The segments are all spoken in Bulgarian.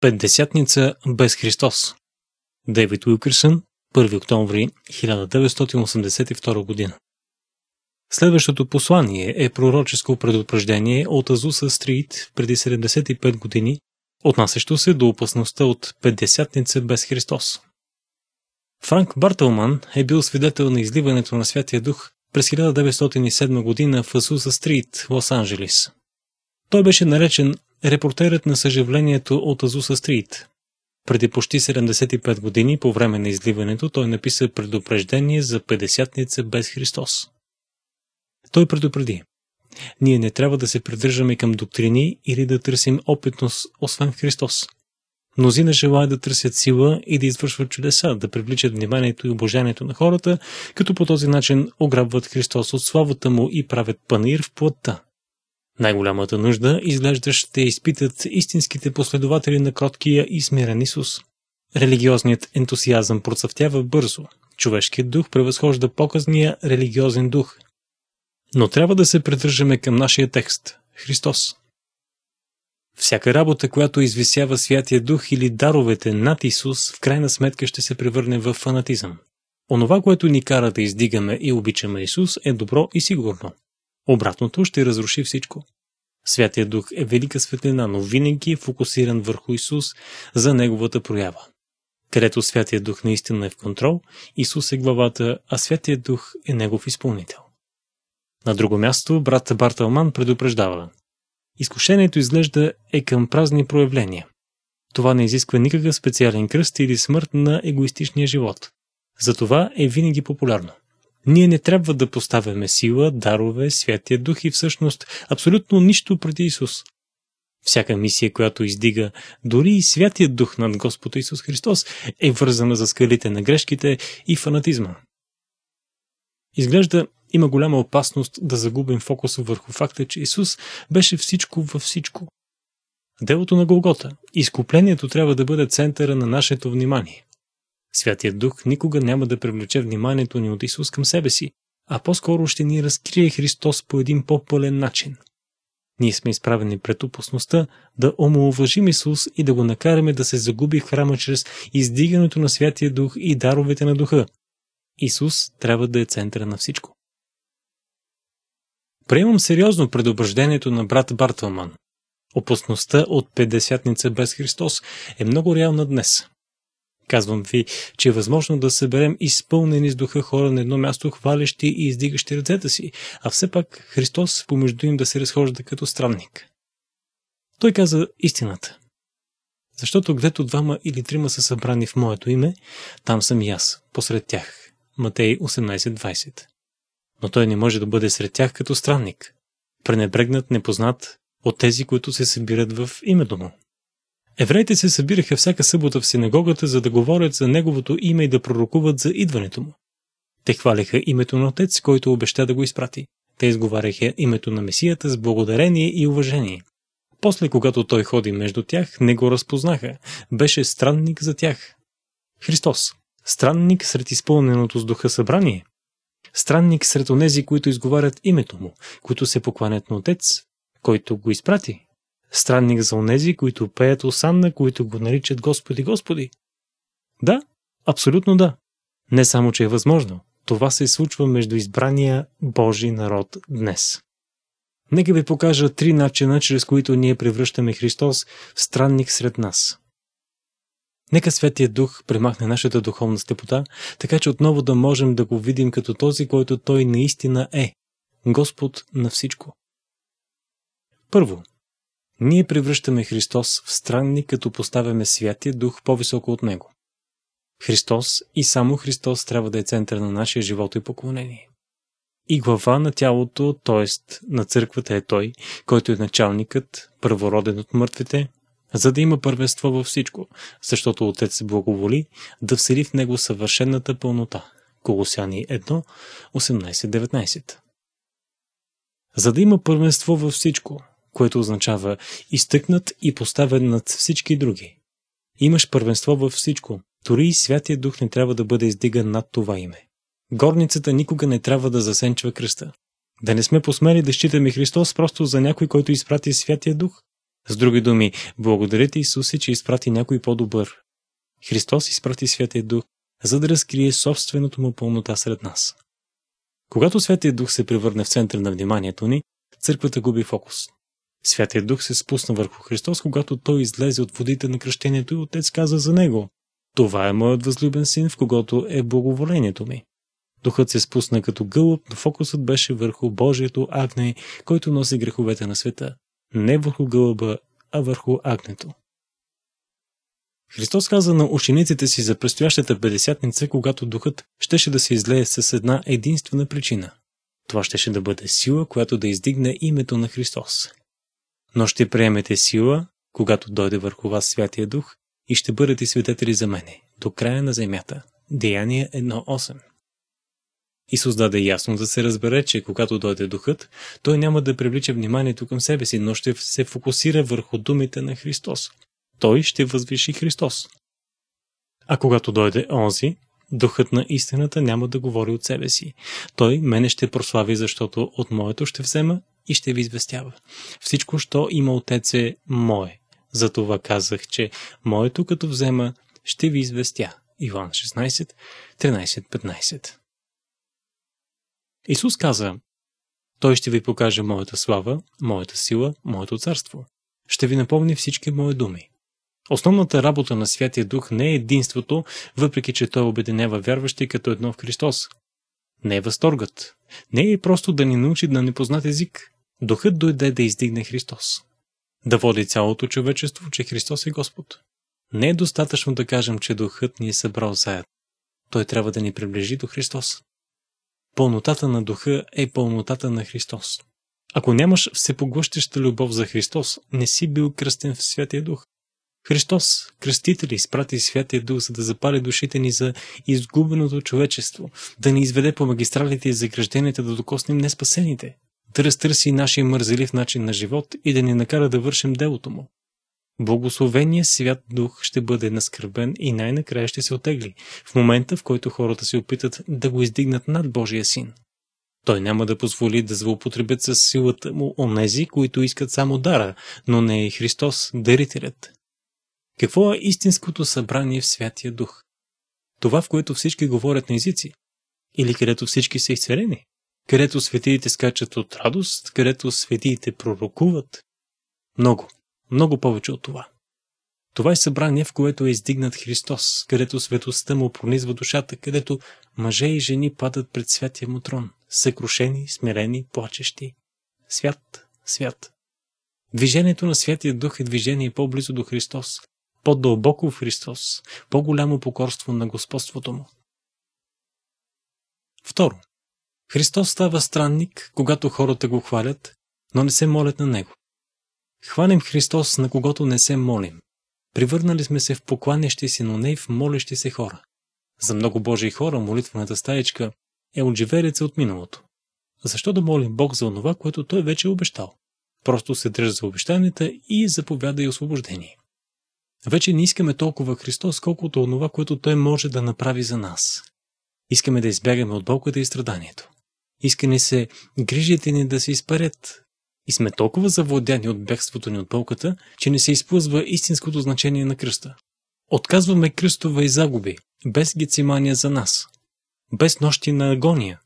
Петдесятница без Христос Дейвид Уилкерсън, 1 октомври 1982 година Следващото послание е пророческо предупреждение от Азуса Стрит преди 75 години, отнасящо се до опасността от Петдесятница без Христос. Франк Бартелман е бил свидетел на изливането на Святия Дух през 1907 година в Азуса Стрит, Лос-Анджелис. Той беше наречен репортерът на съживлението от Азуса Стрит. Преди почти 75 години, по време на изливането, той написа предупреждение за Педесятница без Христос. Той предупреди. Ние не трябва да се придържаме към доктрини или да търсим опитност, освен Христос. Мнозина желаят да търсят сила и да извършват чудеса, да привличат вниманието и обожанието на хората, като по този начин ограбват Христос от славата му и правят панир в плътта. Най-голямата нужда изглежда ще изпитат истинските последователи на кроткия и смирен Исус. Религиозният ентусиазъм процъфтява бързо. Човешкият дух превъзхожда показния религиозен дух. Но трябва да се придържаме към нашия текст – Христос. Всяка работа, която извисява Святия Дух или даровете над Исус, в крайна сметка ще се превърне в фанатизъм. Онова, което ни кара да издигаме и обичаме Исус, е добро и сигурно. Обратното ще разруши всичко. Святия Дух е велика светлина, но винаги е фокусиран върху Исус за Неговата проява. Където Святия Дух наистина е в контрол, Исус е главата, а Святия Дух е Негов изпълнител. На друго място брат Барталман предупреждава. Изкушението изглежда е към празни проявления. Това не изисква никакъв специален кръст или смърт на егоистичния живот. Затова е винаги популярно. Ние не трябва да поставяме сила, дарове, святия дух и всъщност абсолютно нищо преди Исус. Всяка мисия, която издига дори и святия дух над Господ Исус Христос, е вързана за скалите на грешките и фанатизма. Изглежда, има голяма опасност да загубим фокуса върху факта, че Исус беше всичко във всичко. Делото на Голгота, изкуплението трябва да бъде центъра на нашето внимание. Святият Дух никога няма да привлече вниманието ни от Исус към себе си, а по-скоро ще ни разкрие Христос по един по-пълен начин. Ние сме изправени пред опасността да омоуважим Исус и да го накараме да се загуби в храма чрез издигането на Святия Дух и даровете на Духа. Исус трябва да е центъра на всичко. Приемам сериозно предупреждението на брат Бартълман. Опасността от 50-ница без Христос е много реална днес. Казвам ви, че е възможно да съберем изпълнени с духа хора на едно място, хвалящи и издигащи ръцете си, а все пак Христос помежду им да се разхожда като странник. Той каза истината. Защото гдето двама или трима са събрани в моето име, там съм и аз, посред тях. Матей 18.20 Но той не може да бъде сред тях като странник, пренебрегнат, непознат от тези, които се събират в името му. Евреите се събираха всяка събота в синагогата, за да говорят за неговото име и да пророкуват за идването му. Те хваляха името на Отец, който обеща да го изпрати. Те изговаряха името на Месията с благодарение и уважение. После, когато той ходи между тях, не го разпознаха. Беше странник за тях. Христос. Странник сред изпълненото с духа събрание. Странник сред онези, които изговарят името му, които се покланят на Отец, който го изпрати странник за онези, които пеят осанна, които го наричат Господи, Господи. Да, абсолютно да. Не само, че е възможно. Това се случва между избрания Божий народ днес. Нека ви покажа три начина, чрез които ние превръщаме Христос в странник сред нас. Нека Светия Дух премахне нашата духовна степота, така че отново да можем да го видим като този, който Той наистина е – Господ на всичко. Първо, ние превръщаме Христос в странник, като поставяме Святия Дух по-високо от Него. Христос и само Христос трябва да е център на нашия живот и поклонение. И глава на тялото, т.е. на църквата е Той, който е началникът, първороден от мъртвите, за да има първенство във всичко, защото Отец се благоволи да всели в него съвършенната пълнота. Колосяни 1, 18-19 За да има първенство във всичко, което означава изтъкнат и поставен над всички други. Имаш първенство във всичко, дори и Святия Дух не трябва да бъде издиган над това име. Горницата никога не трябва да засенчва кръста. Да не сме посмели да считаме Христос просто за някой, който изпрати Святия Дух. С други думи, благодарите Исусе, че изпрати някой по-добър. Христос изпрати Святия Дух, за да разкрие собственото му пълнота сред нас. Когато Святия Дух се превърне в център на вниманието ни, църквата губи фокус. Святия Дух се спусна върху Христос, когато Той излезе от водите на кръщението и Отец каза за Него. Това е моят възлюбен син, в когото е благоволението ми. Духът се спусна като гълъб, но фокусът беше върху Божието агне, който носи греховете на света. Не върху гълъба, а върху агнето. Христос каза на учениците си за предстоящата Бедесятница, когато Духът щеше да се излее с една единствена причина. Това щеше да бъде сила, която да издигне името на Христос но ще приемете сила, когато дойде върху вас Святия Дух и ще бъдете свидетели за мене, до края на земята. Деяние 1.8 Исус даде ясно да се разбере, че когато дойде Духът, той няма да привлича вниманието към себе си, но ще се фокусира върху думите на Христос. Той ще възвиши Христос. А когато дойде онзи, Духът на истината няма да говори от себе си. Той мене ще прослави, защото от моето ще взема и ще ви известява. Всичко, що има Отец е мое. Затова казах, че моето като взема, ще ви известя. Иван 16, 13-15 Исус каза, Той ще ви покаже моята слава, моята сила, моето царство. Ще ви напомни всички мои думи. Основната работа на Святия Дух не е единството, въпреки че Той обединява вярващи като едно в Христос. Не е възторгът. Не е просто да ни научи не непознат език. Духът дойде да издигне Христос. Да води цялото човечество, че Христос е Господ. Не е достатъчно да кажем, че Духът ни е събрал заедно. Той трябва да ни приближи до Христос. Пълнотата на Духа е пълнотата на Христос. Ако нямаш всепоглъщаща любов за Христос, не си бил кръстен в Святия Дух. Христос, кръстители, изпрати Святия Дух, за да запали душите ни за изгубеното човечество, да ни изведе по магистралите и загражденията да докоснем неспасените да разтърси нашия мързелив начин на живот и да ни накара да вършим делото му. Благословения свят дух ще бъде наскърбен и най-накрая ще се отегли, в момента в който хората се опитат да го издигнат над Божия син. Той няма да позволи да злоупотребят с силата му онези, които искат само дара, но не и Христос, дарителят. Какво е истинското събрание в Святия Дух? Това, в което всички говорят на езици? Или където всички са изцелени? където светиите скачат от радост, където светиите пророкуват. Много, много повече от това. Това е събрание, в което е издигнат Христос, където светостта му пронизва душата, където мъже и жени падат пред святия му трон, съкрушени, смирени, плачещи. Свят, свят. Движението на Святия Дух е движение по-близо до Христос, по-дълбоко в Христос, по-голямо покорство на господството му. Второ. Христос става странник, когато хората го хвалят, но не се молят на Него. Хванем Христос, на когото не се молим. Привърнали сме се в покланящи си, но не и в молещи се хора. За много Божии хора молитвената стаечка е от живееца от миналото. Защо да молим Бог за онова, което Той вече е обещал? Просто се държа за обещанията и заповяда и освобождение. Вече не искаме толкова Христос, колкото онова, което Той може да направи за нас. Искаме да избягаме от болката и страданието. Иска ни се грижите ни да се изпарят. И сме толкова завладяни от бягството ни от болката, че не се изплъзва истинското значение на кръста. Отказваме кръстове и загуби, без гецимания за нас, без нощи на агония.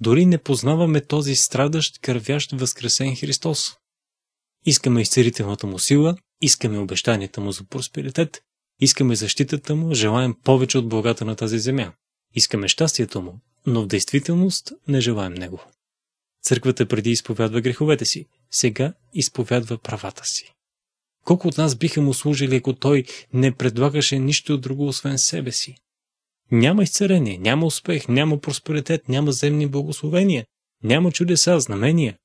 Дори не познаваме този страдащ, кървящ, възкресен Христос. Искаме изцерителната му сила, искаме обещанията му за просперитет, искаме защитата му, желаем повече от благата на тази земя. Искаме щастието му, но в действителност не желаем него. Църквата преди изповядва греховете си, сега изповядва правата си. Колко от нас биха му служили, ако той не предлагаше нищо друго, освен себе си? Няма изцерение, няма успех, няма просперитет, няма земни благословения, няма чудеса, знамения.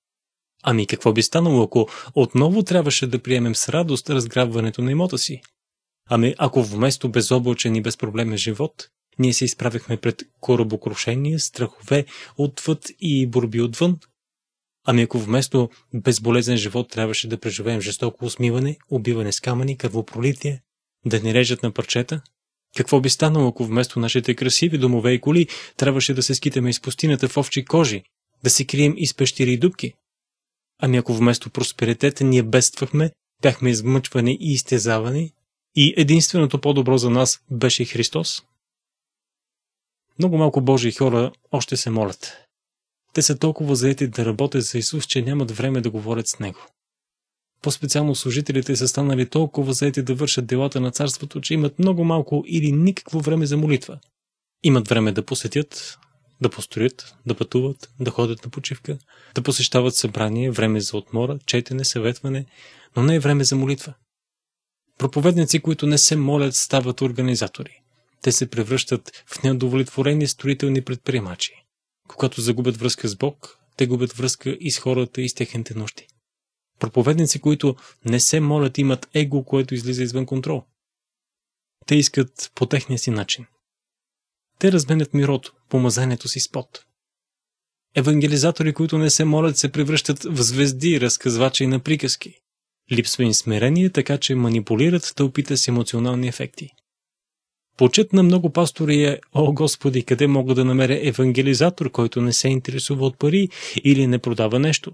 Ами какво би станало, ако отново трябваше да приемем с радост разграбването на имота си? Ами ако вместо безоблачен и безпроблемен живот, ние се изправихме пред корабокрушение, страхове отвъд и борби отвън. Ами ако вместо безболезен живот трябваше да преживеем жестоко усмиване, убиване с камъни, кръвопролитие, да ни режат на парчета, какво би станало, ако вместо нашите красиви домове и коли трябваше да се скитаме из пустината в овчи кожи, да се крием из пещери и дубки? Ами ако вместо просперитета ние бедствахме, бяхме измъчвани и изтезавани, и единственото по-добро за нас беше Христос? Много малко Божии хора още се молят. Те са толкова заети да работят за Исус, че нямат време да говорят с Него. По-специално служителите са станали толкова заети да вършат делата на царството, че имат много малко или никакво време за молитва. Имат време да посетят, да построят, да пътуват, да ходят на почивка, да посещават събрание, време за отмора, четене, съветване, но не е време за молитва. Проповедници, които не се молят, стават организатори те се превръщат в неудовлетворени строителни предприемачи. Когато загубят връзка с Бог, те губят връзка и с хората и с техните нужди. Проповедници, които не се молят, имат его, което излиза извън контрол. Те искат по техния си начин. Те разменят мирото, помазанието си с пот. Евангелизатори, които не се молят, се превръщат в звезди, разказвачи на приказки. Липсва им смирение, така че манипулират тълпите с емоционални ефекти. Почет на много пастори е, о Господи, къде мога да намеря евангелизатор, който не се интересува от пари или не продава нещо?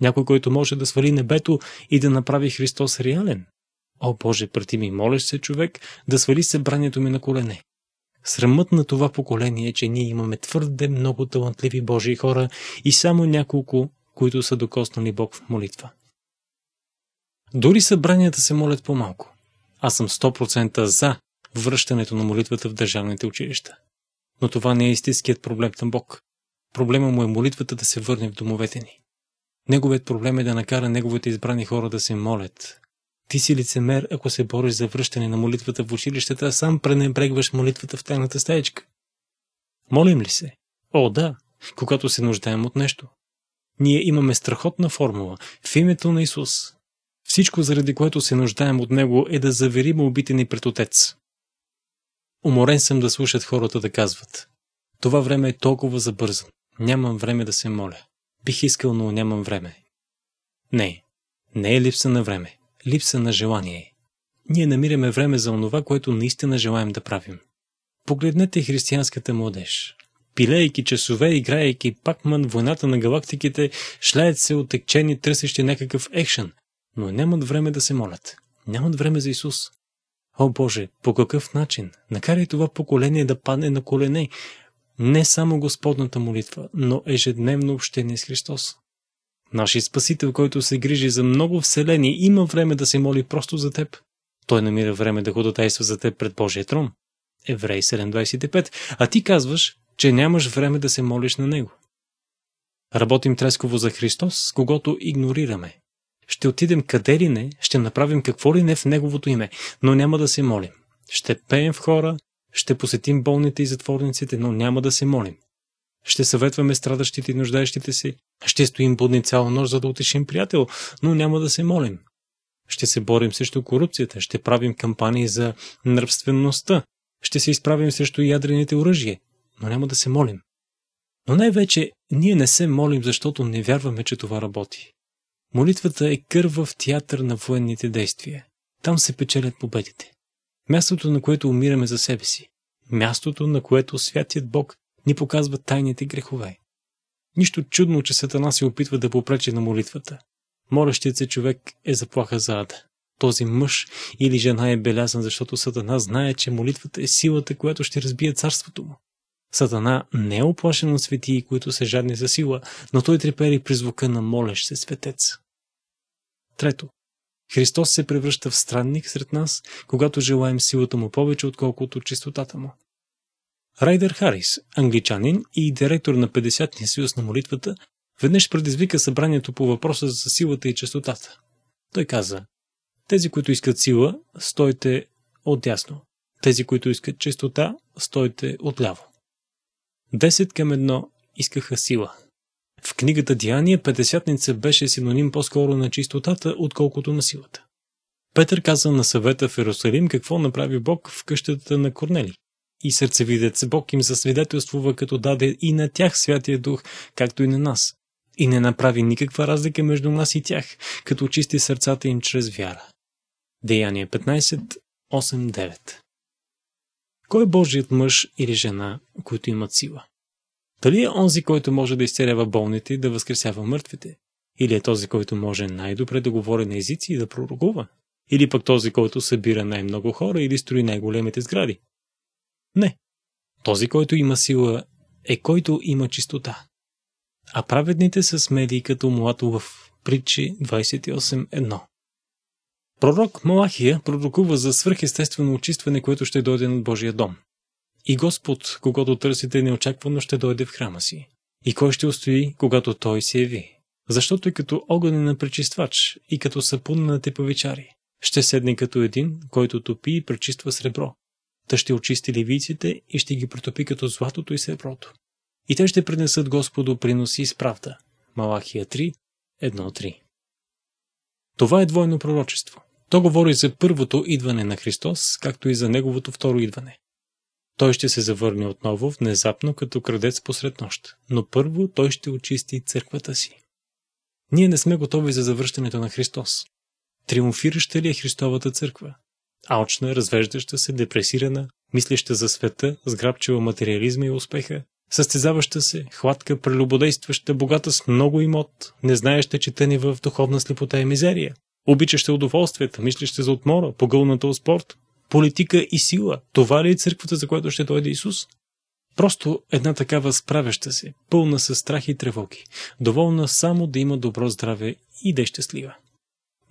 Някой, който може да свали небето и да направи Христос реален? О Боже, прати ми, молеш се човек да свали събранието ми на колене. Срамът на това поколение е, че ние имаме твърде много талантливи Божии хора и само няколко, които са докоснали Бог в молитва. Дори събранията се молят по-малко. Аз съм 100% за връщането на молитвата в държавните училища. Но това не е истинският проблем на Бог. Проблема му е молитвата да се върне в домовете ни. Неговият проблем е да накара неговите избрани хора да се молят. Ти си лицемер, ако се бориш за връщане на молитвата в училищата, а сам пренебрегваш молитвата в тайната стаечка. Молим ли се? О, да, когато се нуждаем от нещо. Ние имаме страхотна формула в името на Исус. Всичко, заради което се нуждаем от Него, е да заверим обитени ни пред Отец. Уморен съм да слушат хората да казват. Това време е толкова забързано. Нямам време да се моля. Бих искал, но нямам време. Не, не е липса на време. Липса на желание. Ние намираме време за онова, което наистина желаем да правим. Погледнете християнската младеж. Пилейки часове, играейки Пакман, войната на галактиките, шляят се отекчени, търсещи някакъв екшен, но нямат време да се молят. Нямат време за Исус. О Боже, по какъв начин? Накарай това поколение да падне на колене. Не само Господната молитва, но ежедневно общение с Христос. Нашият Спасител, който се грижи за много вселени, има време да се моли просто за теб. Той намира време да ходатайства за теб пред Божия трон. Еврей 7.25. А ти казваш, че нямаш време да се молиш на Него. Работим трескаво за Христос, когато игнорираме ще отидем къде ли не, ще направим какво ли не в Неговото име, но няма да се молим. Ще пеем в хора, ще посетим болните и затворниците, но няма да се молим. Ще съветваме страдащите и нуждаещите си, ще стоим будни цяла нощ, за да утешим приятел, но няма да се молим. Ще се борим срещу корупцията, ще правим кампании за нравствеността, ще се изправим срещу ядрените оръжия, но няма да се молим. Но най-вече ние не се молим, защото не вярваме, че това работи. Молитвата е кървав театър на военните действия. Там се печелят победите. Мястото, на което умираме за себе си. Мястото, на което святият Бог ни показва тайните грехове. Нищо чудно, че Сатана се опитва да попречи на молитвата. Молещият се човек е заплаха за ада. Този мъж или жена е белязан, защото Сатана знае, че молитвата е силата, която ще разбие царството му. Сатана не е оплашен от светии, които са жадни за сила, но той трепери при звука на молещ се светец. Трето. Христос се превръща в странник сред нас, когато желаем силата му повече, отколкото чистотата му. Райдер Харис, англичанин и директор на 50-ния съюз на молитвата, веднъж предизвика събранието по въпроса за силата и частотата. Той каза, тези, които искат сила, стойте отясно. Тези, които искат чистота, стойте отляво. 10 към 1 искаха сила. В книгата Диания Петесятница беше синоним по-скоро на чистотата, отколкото на силата. Петър каза на съвета в Иерусалим какво направи Бог в къщата на Корнели. И сърцевидец Бог им засвидетелствува, като даде и на тях Святия Дух, както и на нас. И не направи никаква разлика между нас и тях, като чисти сърцата им чрез вяра. Деяние 15, 8-9 кой е Божият мъж или жена, които имат сила? Дали е онзи, който може да изцелява болните и да възкресява мъртвите? Или е този, който може най-добре да говори на езици и да пророкува? Или пък този, който събира най-много хора или строи най-големите сгради? Не. Този, който има сила, е който има чистота. А праведните са смели като млад лъв. Притчи 28.1 Пророк Малахия продукува за свръхестествено очистване, което ще дойде над Божия дом. И Господ, когато търсите неочаквано, ще дойде в храма си. И кой ще устои, когато той се яви? Защото и като огън на пречиствач и като сапун на теповичари. Ще седне като един, който топи и пречиства сребро. Та ще очисти левиците и ще ги притопи като златото и среброто. И те ще принесат Господу приноси с правда. Малахия 3, 1-3 Това е двойно пророчество. То говори за първото идване на Христос, както и за Неговото второ идване. Той ще се завърне отново внезапно като крадец посред нощ, но първо той ще очисти църквата си. Ние не сме готови за завръщането на Христос. Триумфираща ли е Христовата църква? Алчна, развеждаща се, депресирана, мислеща за света, сграбчива материализма и успеха, състезаваща се, хватка, прелюбодействаща, богата с много имот, не знаеща, че тъни в духовна слепота и мизерия, Обичаш се удоволствията, мислиш се за отмора, погълната от спорт, политика и сила. Това ли е църквата, за която ще дойде Исус? Просто една такава справяща се, пълна с страх и тревоги, доволна само да има добро здраве и да е щастлива.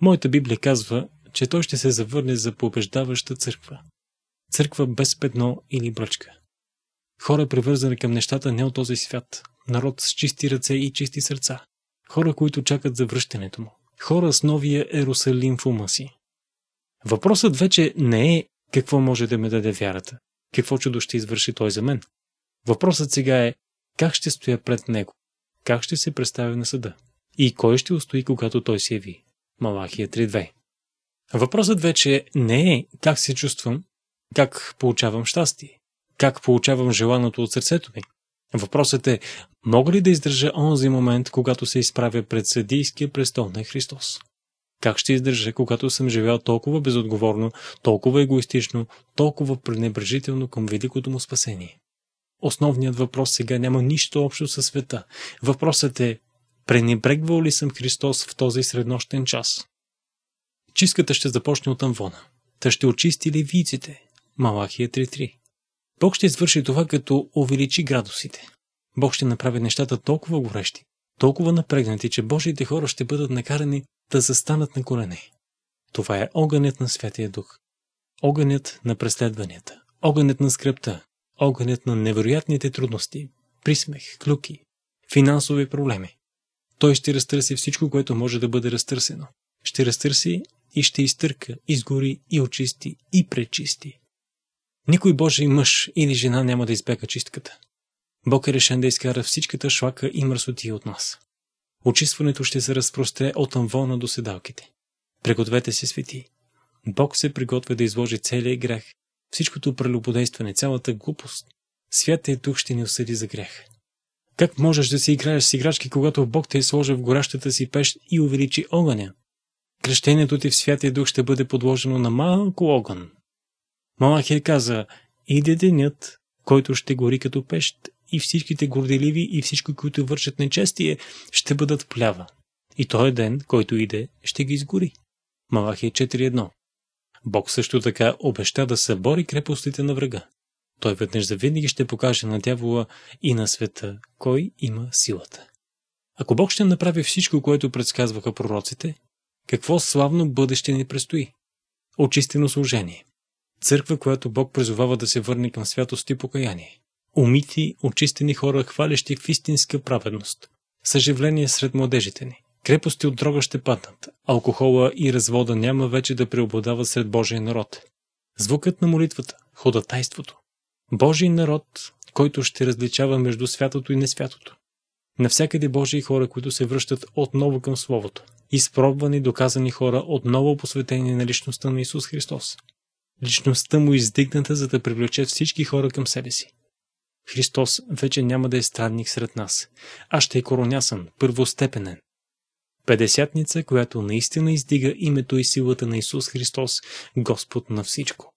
Моята Библия казва, че той ще се завърне за побеждаваща църква. Църква без петно или бръчка. Хора привързани към нещата не от този свят, народ с чисти ръце и чисти сърца. Хора, които чакат за връщането му хора с новия Ерусалим в ума си. Въпросът вече не е какво може да ме даде вярата, какво чудо ще извърши той за мен. Въпросът сега е как ще стоя пред него, как ще се представя на съда и кой ще устои, когато той се яви. Малахия 3.2 Въпросът вече не е как се чувствам, как получавам щастие, как получавам желаното от сърцето ми. Въпросът е Мога ли да издържа онзи момент, когато се изправя пред съдийския престол на Христос? Как ще издържа, когато съм живял толкова безотговорно, толкова егоистично, толкова пренебрежително към великото му спасение? Основният въпрос сега няма нищо общо със света. Въпросът е, пренебрегвал ли съм Христос в този среднощен час? Чистката ще започне от Амвона. Та ще очисти левиците. Малахия 3.3. Бог ще извърши това, като увеличи градусите. Бог ще направи нещата толкова горещи, толкова напрегнати, че Божиите хора ще бъдат накарани да застанат на колене. Това е огънят на Святия Дух. Огънят на преследванията. Огънят на скръпта. Огънят на невероятните трудности. Присмех, клюки, финансови проблеми. Той ще разтърси всичко, което може да бъде разтърсено. Ще разтърси и ще изтърка, изгори и очисти и пречисти. Никой Божий мъж или жена няма да избега чистката. Бог е решен да изкара всичката шлака и мръсоти от нас. Очистването ще се разпростре от амвона до седалките. Пригответе се, свети. Бог се приготвя да изложи целия грех, всичкото прелюбодействане, цялата глупост. Святият дух ще ни осъди за грех. Как можеш да си играеш с играчки, когато Бог те е сложи в горящата си пещ и увеличи огъня? Кръщението ти в Святия Дух ще бъде подложено на малко огън. Малахия каза, иде денят, който ще гори като пещ и всичките горделиви и всички, които вършат нечестие, ще бъдат плява. И той е ден, който иде, ще ги изгори. Малахия 4.1 Бог също така обеща да събори крепостите на врага. Той веднъж завинаги ще покаже на дявола и на света, кой има силата. Ако Бог ще направи всичко, което предсказваха пророците, какво славно бъдеще ни предстои? Очистено служение. Църква, която Бог призовава да се върне към святост и покаяние умити, очистени хора, хвалящи в истинска праведност. Съживление сред младежите ни. Крепости от дрога ще паднат. Алкохола и развода няма вече да преобладава сред Божия народ. Звукът на молитвата, ходатайството. Божий народ, който ще различава между святото и несвятото. Навсякъде Божии хора, които се връщат отново към Словото. Изпробвани, доказани хора, отново посветени на личността на Исус Христос. Личността му издигната, за да привлече всички хора към себе си. Христос вече няма да е странник сред нас, а ще е коронясан, първостепенен. Педесятница, която наистина издига името и силата на Исус Христос, Господ на всичко.